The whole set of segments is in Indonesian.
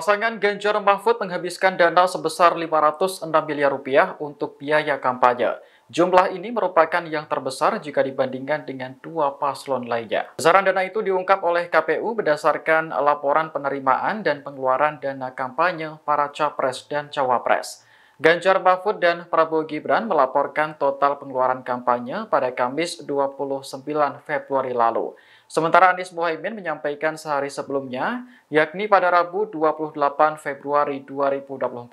Pasangan Ganjar Mahfud menghabiskan dana sebesar 506 miliar rupiah untuk biaya kampanye. Jumlah ini merupakan yang terbesar jika dibandingkan dengan dua paslon lainnya. Besaran dana itu diungkap oleh KPU berdasarkan laporan penerimaan dan pengeluaran dana kampanye para capres dan cawapres. Ganjar Mahfud dan Prabowo Gibran melaporkan total pengeluaran kampanye pada Kamis 29 Februari lalu. Sementara Anies Mohaimin menyampaikan sehari sebelumnya, yakni pada Rabu 28 Februari 2024.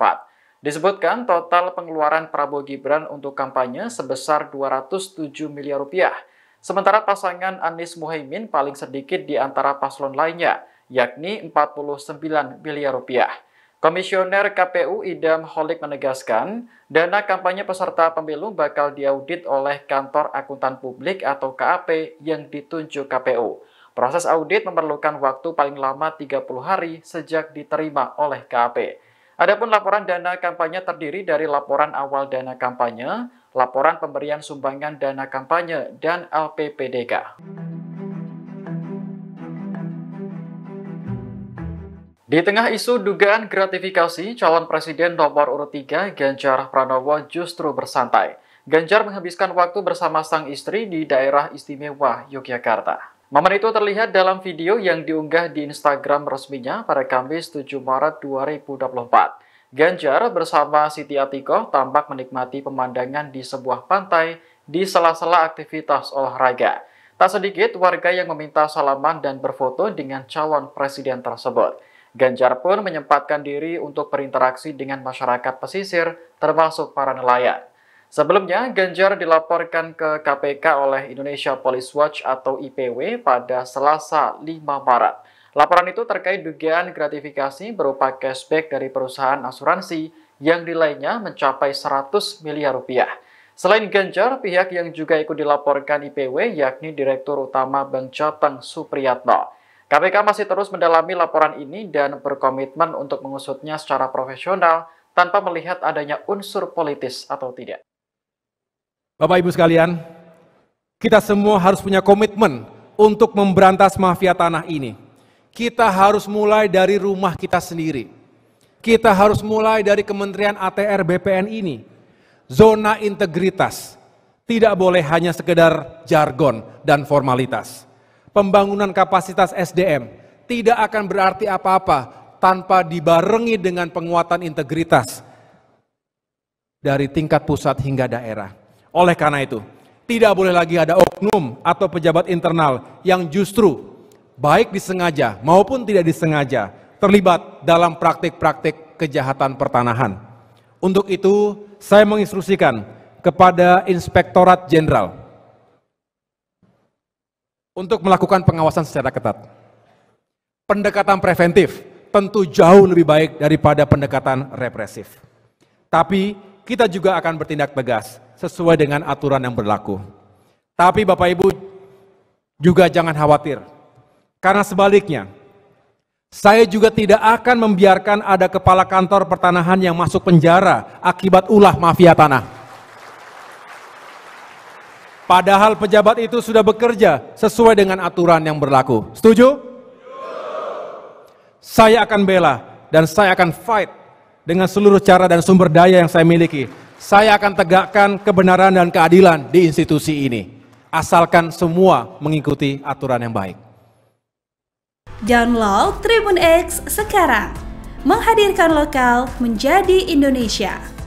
Disebutkan total pengeluaran Prabowo Gibran untuk kampanye sebesar 207 miliar rupiah. Sementara pasangan Anies Mohaimin paling sedikit di antara paslon lainnya, yakni 49 miliar rupiah. Komisioner KPU Idam Holik menegaskan, dana kampanye peserta pemilu bakal diaudit oleh Kantor Akuntan Publik atau KAP yang ditunjuk KPU. Proses audit memerlukan waktu paling lama 30 hari sejak diterima oleh KAP. Adapun laporan dana kampanye terdiri dari laporan awal dana kampanye, laporan pemberian sumbangan dana kampanye, dan LPPDK. Di tengah isu dugaan gratifikasi, calon presiden nomor urut 3 Ganjar Pranowo justru bersantai. Ganjar menghabiskan waktu bersama sang istri di daerah istimewa Yogyakarta. Momen itu terlihat dalam video yang diunggah di Instagram resminya pada Kamis 7 Maret 2024. Ganjar bersama Siti Atikoh tampak menikmati pemandangan di sebuah pantai di sela-sela aktivitas olahraga. Tak sedikit warga yang meminta salaman dan berfoto dengan calon presiden tersebut. Ganjar pun menyempatkan diri untuk berinteraksi dengan masyarakat pesisir, termasuk para nelayan. Sebelumnya, Ganjar dilaporkan ke KPK oleh Indonesia Police Watch atau IPW pada Selasa 5 Maret. Laporan itu terkait dugaan gratifikasi berupa cashback dari perusahaan asuransi yang nilainya mencapai 100 miliar rupiah. Selain Ganjar, pihak yang juga ikut dilaporkan IPW yakni Direktur Utama Bank Jateng Supriyatno. KPK masih terus mendalami laporan ini dan berkomitmen untuk mengusutnya secara profesional tanpa melihat adanya unsur politis atau tidak. Bapak Ibu sekalian, kita semua harus punya komitmen untuk memberantas mafia tanah ini. Kita harus mulai dari rumah kita sendiri. Kita harus mulai dari Kementerian ATR BPN ini. Zona integritas tidak boleh hanya sekedar jargon dan formalitas pembangunan kapasitas SDM tidak akan berarti apa-apa tanpa dibarengi dengan penguatan integritas dari tingkat pusat hingga daerah. Oleh karena itu, tidak boleh lagi ada oknum atau pejabat internal yang justru baik disengaja maupun tidak disengaja terlibat dalam praktik-praktik kejahatan pertanahan. Untuk itu, saya menginstruksikan kepada Inspektorat Jenderal untuk melakukan pengawasan secara ketat. Pendekatan preventif tentu jauh lebih baik daripada pendekatan represif. Tapi kita juga akan bertindak tegas sesuai dengan aturan yang berlaku. Tapi Bapak Ibu juga jangan khawatir. Karena sebaliknya, saya juga tidak akan membiarkan ada kepala kantor pertanahan yang masuk penjara akibat ulah mafia tanah. Padahal pejabat itu sudah bekerja sesuai dengan aturan yang berlaku. Setuju? Saya akan bela dan saya akan fight dengan seluruh cara dan sumber daya yang saya miliki. Saya akan tegakkan kebenaran dan keadilan di institusi ini. Asalkan semua mengikuti aturan yang baik. Download Tribun X sekarang. Menghadirkan lokal menjadi Indonesia.